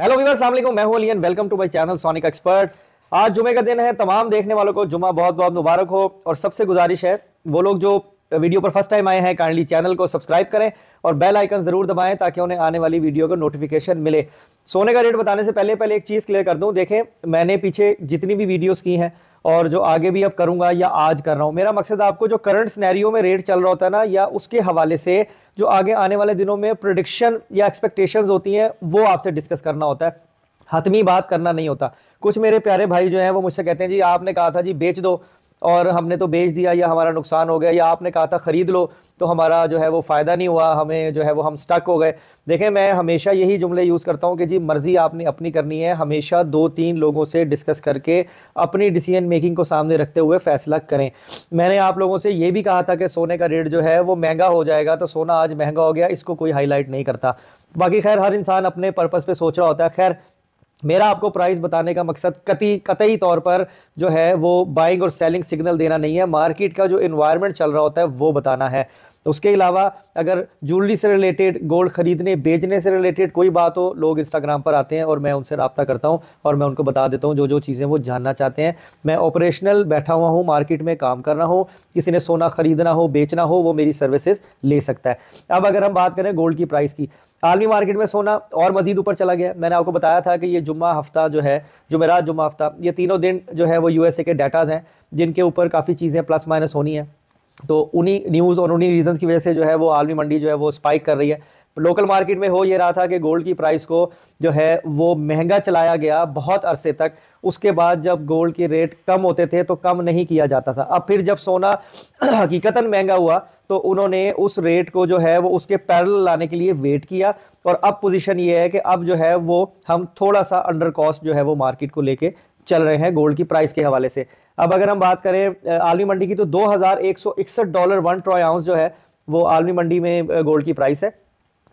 hello Weaver वालेकुम मैं हूं welcome to my channel sonic expert आज जुमे का दिन है तमाम देखने वालों को जुमा बहुत बहुत मुबारक हो और सबसे गुजारिश है वो लोग जो वीडियो पर फर्स्ट टाइम आए हैं काइंडली चैनल को सब्सक्राइब करें और बेल आइकन ज़रूर दबाएं ताकि उन्हें आने वाली वीडियो का नोटिफिकेशन मिले सोने का रेट बताने से पहले पहले एक चीज़ क्लियर कर दूँ देखें मैंने पीछे जितनी भी वीडियोज़ की हैं और जो आगे भी अब करूंगा या आज कर रहा हूं मेरा मकसद आपको जो करंट स्नैरियो में रेट चल रहा होता है ना या उसके हवाले से जो आगे आने वाले दिनों में प्रोडिक्शन या एक्सपेक्टेशन होती हैं वो आपसे डिस्कस करना होता है हतमी बात करना नहीं होता कुछ मेरे प्यारे भाई जो हैं वो मुझसे कहते हैं जी आपने कहा था जी बेच दो और हमने तो बेच दिया या हमारा नुकसान हो गया या आपने कहा था ख़रीद लो तो हमारा जो है वो फ़ायदा नहीं हुआ हमें जो है वो हम स्टक हो गए देखें मैं हमेशा यही जुमले यूज़ करता हूँ कि जी मर्ज़ी आपने अपनी करनी है हमेशा दो तीन लोगों से डिस्कस करके अपनी डिसीजन मेकिंग को सामने रखते हुए फ़ैसला करें मैंने आप लोगों से ये भी कहा था कि सोने का रेट जो है वो महंगा हो जाएगा तो सोना आज महंगा हो गया इसको कोई हाईलाइट नहीं करता बाकी खैर हर इंसान अपने पर्पज़ पर सोच रहा होता है खैर मेरा आपको प्राइस बताने का मकसद कति कतई तौर पर जो है वो बाइंग और सेलिंग सिग्नल देना नहीं है मार्केट का जो इन्वायरमेंट चल रहा होता है वो बताना है तो उसके अलावा अगर ज्वेलरी से रिलेटेड गोल्ड ख़रीदने बेचने से रिलेटेड कोई बात हो लोग इंस्टाग्राम पर आते हैं और मैं उनसे रबता करता हूँ और मैं उनको बता देता हूँ जो जो चीज़ें वो जानना चाहते हैं मैं ऑपरेशनल बैठा हुआ हूँ मार्केट में काम कर रहा हूँ किसी ने सोना ख़रीदना हो बेचना हो वो मेरी सर्विसेज ले सकता है अब अगर हम बात करें गोल्ड की प्राइस की आलमी मार्केट में सोना और मजीद ऊपर चला गया मैंने आपको बताया था कि ये जुम्मा हफ्ता जो है जुमेरात जुम्मा हफ्ता ये तीनों दिन जो है वो यूएसए के डाटाज़ हैं जिनके ऊपर काफ़ी चीज़ें प्लस माइनस होनी है तो उन्हीं न्यूज़ और उन्हीं रीजंस की वजह से जो है वो आलमी मंडी जो है वो स्पाइक कर रही है लोकल मार्केट में हो ये रहा था कि गोल्ड की प्राइस को जो है वो महंगा चलाया गया बहुत अरसे तक उसके बाद जब गोल्ड के रेट कम होते थे तो कम नहीं किया जाता था अब फिर जब सोना हकीकता महंगा हुआ तो उन्होंने उस रेट को जो है वो उसके पैरल लाने के लिए वेट किया और अब पोजीशन ये है कि अब जो है वो हम थोड़ा सा अंडर कॉस्ट जो है वो मार्केट को लेके चल रहे हैं गोल्ड की प्राइस के हवाले से अब अगर हम बात करें आलमी मंडी की तो दो डॉलर वन ट्रॉय आउंस जो है वो आलमी मंडी में गोल्ड की प्राइस है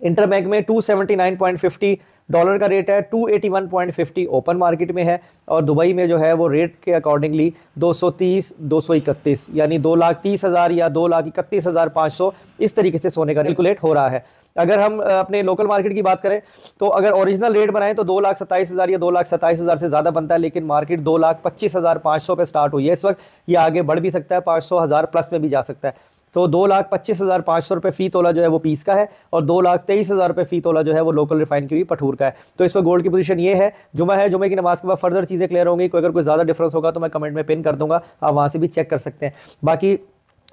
इंटरबैंक में 279.50 डॉलर का रेट है 281.50 ओपन मार्केट में है और दुबई में जो है वो रेट के अकॉर्डिंगली 230 231 यानी दो लाख तीस हज़ार या दो लाख इकतीस हज़ार पाँच सौ इस तरीके से सोने का कैलकुलेट हो रहा है अगर हम अपने लोकल मार्केट की बात करें तो अगर ओरिजिनल रेट बनाएं तो दो लाख सत्ताईस हज़ार या दो लाख सत्ताईस हज़ार से ज़्यादा बनता है लेकिन मार्केट दो लाख पच्चीस हज़ार पाँच सौ पर स्टार्ट हुई है इस वक्त ये आगे बढ़ भी सकता है पाँच सौ हज़ार प्लस में भी जा सकता है तो दो लाख पच्चीस हज़ार पाँच सौ रुपये फ़ी तोला जो है वो पीस का है और दो लाख तेईस हज़ार रुपये फ़ी तोला जो है वो लोकल रिफाइन की हुई पठूर का है तो इस पर गोल्ड की पोजीशन ये है जुमा है जुमे की नमाज के बाद फर्दर चीज़ें क्लियर होंगी कोई अगर कोई ज़्यादा डिफरेंस होगा तो मैं कमेंट में पिन कर दूंगा आप वहाँ से भी चेक कर सकते हैं बाकी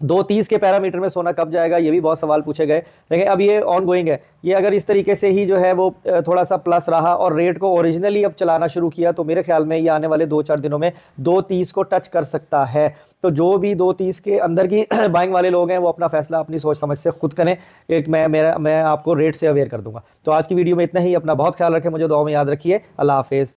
दो तीस के पैरामीटर में सोना कब जाएगा ये भी बहुत सवाल पूछे गए लेकिन अब ये ऑन गोइंग है ये अगर इस तरीके से ही जो है वो थोड़ा सा प्लस रहा और रेट को ओरिजिनली अब चलाना शुरू किया तो मेरे ख्याल में ये आने वाले दो चार दिनों में दो तीस को टच कर सकता है तो जो भी दो तीस के अंदर की बाइंग वाले लोग हैं वो अपना फैसला अपनी सोच समझ से खुद करें एक मैं मेरा मैं आपको रेट से अवेयर कर दूंगा तो आज की वीडियो में इतना ही अपना बहुत ख्याल रखें मुझे दो में याद रखिए अल्लाह हाफिज़